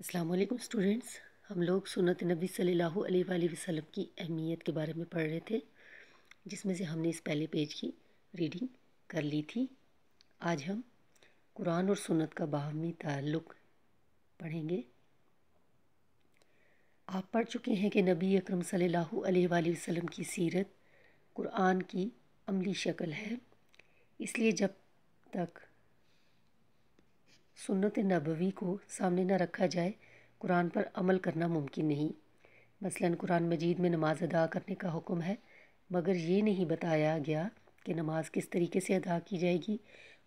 अस्सलाम वालेकुम स्टूडेंट्स हम लोग सुनत नबी सल्लल्लाहु अलैहि वसल्लम की अहमियत के बारे में पढ़ रहे थे जिसमें से हमने इस पहले पेज की रीडिंग कर ली थी आज हम कुरान और सुनत का बाहमी ताल्लुक़ पढ़ेंगे आप पढ़ चुके हैं कि नबी अकरम सल्लल्लाहु अलैहि वसल्लम की सीरत कुरान की अमली शक्ल है इसलिए जब तक सुन्नत नबवी को सामने न रखा जाए कुरान पर अमल करना मुमकिन नहीं मसलन कुरान मजीद में नमाज अदा करने का हुक्म है मगर ये नहीं बताया गया कि नमाज किस तरीके से अदा की जाएगी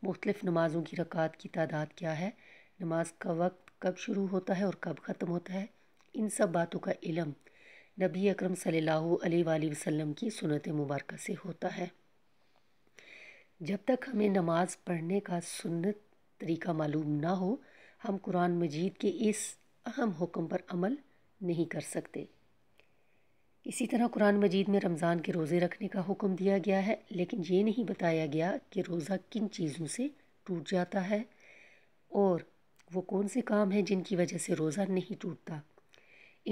मुख्तलिफ़ नमाज़ों की रकात की तादाद क्या है नमाज का वक्त कब शुरू होता है और कब ख़त्म होता है इन सब बातों का इलम नबी अक्रम सल्लल्लाहु अलैहि की सुनत मुबारक से होता है जब तक हमें नमाज़ पढ़ने का सुन्नत तरीका मालूम ना हो हम कुरान मजीद के इस अहम हुक्म पर अमल नहीं कर सकते इसी तरह कुरान मजीद में रमज़ान के रोज़े रखने का हुक्म दिया गया है लेकिन ये नहीं बताया गया कि रोज़ा किन चीज़ों से टूट जाता है और वो कौन से काम हैं जिनकी वजह से रोज़ा नहीं टूटता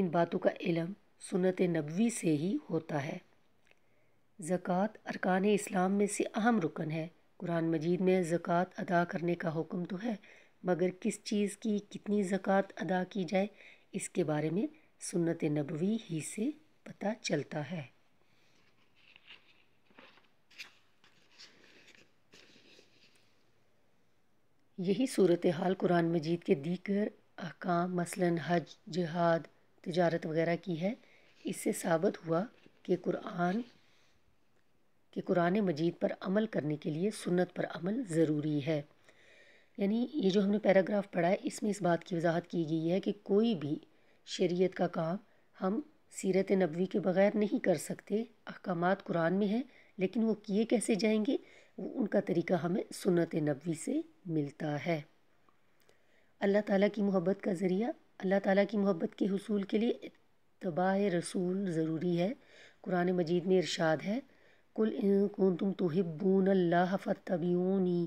इन बातों का इलम सुनत नबवी से ही होता है ज़क़़त अरकान इस्लाम में से अहम रुकन है कुरान मजीद में ज़क़़त अदा करने का हुक्म तो है मगर किस चीज़ की कितनी ज़क़़त अदा की जाए इसके बारे में सुनत नबवी ही से पता चलता है यही सूरत हाल कुरान मजीद के दीगर अहकाम मसलन हज जहाद तजारत वगैरह की है इससे साबित हुआ कि कुरान कि कुरान मजीद पर अमल करने के लिए सुन्नत पर अमल ज़रूरी है यानी ये जो हमने पैराग्राफ पढ़ा है इसमें इस बात की वजाहत की गई है कि कोई भी शरीयत का काम हम सीरत नबवी के बग़ैर नहीं कर सकते अहकाम कुरान में हैं लेकिन वो किए कैसे जाएंगे वो उनका तरीका हमें सुनत नबवी से मिलता है अल्लाह ताला की मोहब्बत का ज़रिया अल्लाह ताला की मोहब्बत के हसूल के लिए तबाह रसूल ज़रूरी है कुरान मजीद में इरशाद है कुल इन तुम तोहबून अल्लाह फ़तबीनी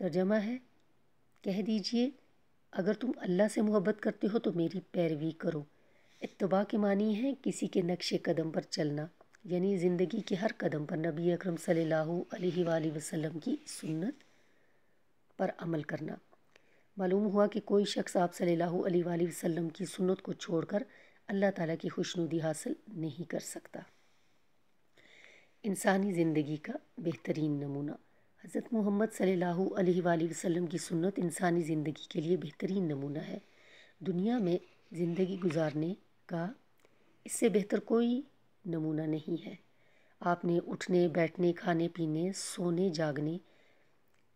तर्जमा है कह दीजिए अगर तुम अल्लाह से मोहब्बत करते हो तो मेरी पैरवी करो इतबा के मानी है किसी के नक्श कदम पर चलना यानी ज़िंदगी के हर कदम पर नबी अकरम सल्लल्लाहु अलैहि वसल्लम की सुन्नत पर अमल करना मालूम हुआ कि कोई शख्स आप सल्लल्लाहु अलैहि वसल्लम की सुन्नत को छोड़कर अल्लाह ताला की खुशनुदी हासिल नहीं कर सकता इंसानी ज़िंदगी का बेहतरीन नमूना हज़रत मोहम्मद सल्लल्लाहु अलैहि वसल्लम की सुन्नत इंसानी ज़िंदगी के लिए बेहतरीन नमूना है दुनिया में ज़िंदगी गुजारने का इससे बेहतर कोई नमूना नहीं है आपने उठने बैठने खाने पीने सोने जागने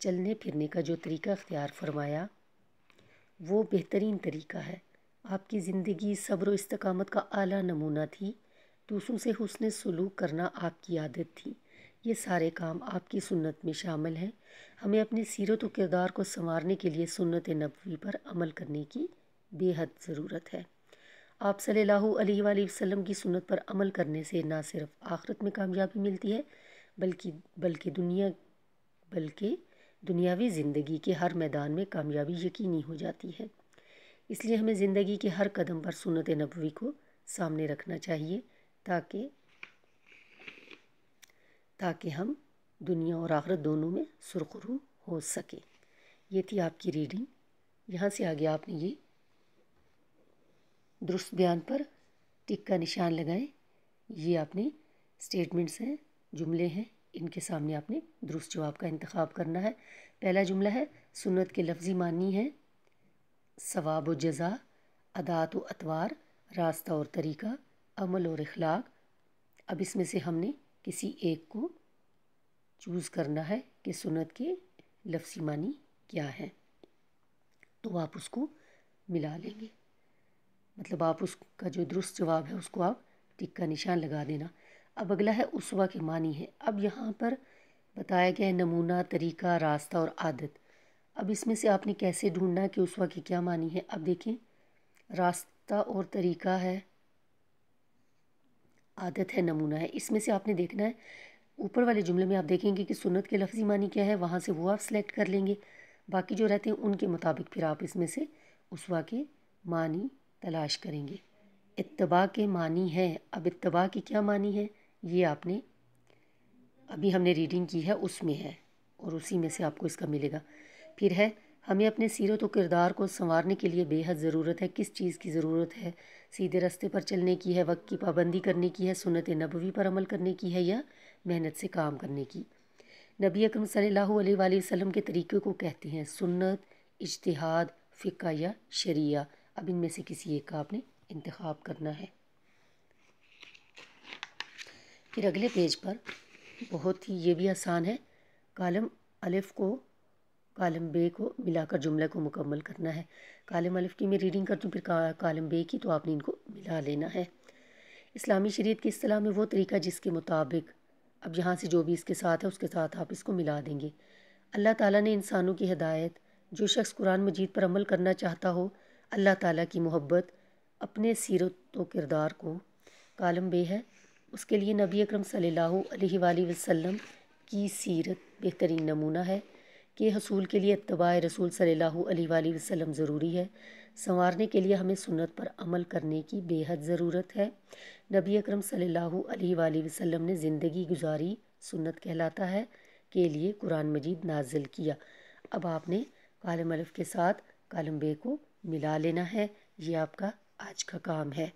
चलने फिरने का जो तरीका अख्तियार फरमाया वो बेहतरीन तरीका है आपकी ज़िंदगी सब्र इस्तकामत का आला नमूना थी दूसरों से हुसन सलूक करना आपकी आदत थी ये सारे काम आपकी सुन्नत में शामिल हैं हमें अपने सीरत व किरदार को संवारने के लिए सुन्नत नबवी पर अमल करने की बेहद ज़रूरत है आप सल्लल्लाहु वसम की सुन्नत पर अमल करने से ना सिर्फ आखरत में कामयाबी मिलती है बल्कि बल्कि दुनिया बल्कि दुनियावी ज़िंदगी के हर मैदान में कामयाबी यकीनी हो जाती है इसलिए हमें ज़िंदगी के हर कदम पर सुनत नबवी को सामने रखना चाहिए ताकि ताकि हम दुनिया और आखरत दोनों में सुरखरू हो सके ये थी आपकी रीडिंग यहाँ से आगे आपने ये दुरुस्त बयान पर टिक का निशान लगाएं ये आपने स्टेटमेंट्स हैं जुमले हैं इनके सामने आपने दुरुस्त जवाब का इंतखब करना है पहला जुमला है सुन्नत के लफ्ज़ी मानी है सवाब व जजा अदात व अतवार रास्ता और तरीका अमल और अखलाक अब इसमें से हमने किसी एक को चूज़ करना है कि सुनत के लफसी मानी क्या है तो आप उसको मिला लेंगे मतलब आप उसका जो दुरुस्त जवाब है उसको आप टिक का निशान लगा देना अब अगला है उसवा के मानी है अब यहाँ पर बताया गया है नमूना तरीका रास्ता और आदत अब इसमें से आपने कैसे ढूंढना कि उसवा की क्या मानी है अब देखें रास्ता और तरीका है आदत है नमूना है इसमें से आपने देखना है ऊपर वाले जुमले में आप देखेंगे कि सुन्नत के लफ्ज़ी मानी क्या है वहाँ से वो आप सेलेक्ट कर लेंगे बाकी जो रहते हैं उनके मुताबिक फिर आप इसमें से उसवा के मानी तलाश करेंगे इतबा के मानी है अब इतबा की क्या मानी है ये आपने अभी हमने रीडिंग की है उसमें है और उसी में से आपको इसका मिलेगा फिर है हमें अपने सीरत तो व किरदार को संवारने के लिए बेहद ज़रूरत है किस चीज़ की ज़रूरत है सीधे रास्ते पर चलने की है वक्त की पाबंदी करने की है सुनत नबवी पर अमल करने की है या मेहनत से काम करने की नबी अकरम सल्लल्लाहु अलैहि वसल्लम के तरीक़े को कहते हैं सुन्नत इजतहाद फ़िका या शरिया अब इनमें से किसी एक का आपने इंतखब करना है फिर अगले पेज पर बहुत ही ये भी आसान है कलम अलिफ को कालम बे को मिलाकर जुमले को मुकम्मल करना है कालम अलिफ की मैं रीडिंग कर दूँ फिर का, कालम बे की तो आपने इनको मिला लेना है इस्लामी शरीत की असलाह में वो तरीका जिसके मुताबिक अब यहाँ से जो भी इसके साथ है उसके साथ आप इसको मिला देंगे अल्लाह ताला ने इंसानों की हदायत जो शख्स कुरान मजीद पर अमल करना चाहता हो अल्लाह ताला की मोहब्बत अपने सीरत व किरदार को कालम बे है उसके लिए नबी अकरम सल्लल्लाहु अलैहि वसल्लम की सीरत बेहतरीन नमूना है के हसूल के लिए इतबा रसूल सल्ला अलैहि ज़रूरी है संवारने के लिए हमें सुन्नत पर अमल करने की बेहद ज़रूरत है नबी अकरम सल्ला अलैहि ने ज़िंदगी गुजारी सुन्नत कहलाता है के लिए कुरान मजीद नाजिल किया अब आपने कलम अलफ़ के साथ कलम बे को मिला लेना है ये आपका आज का काम है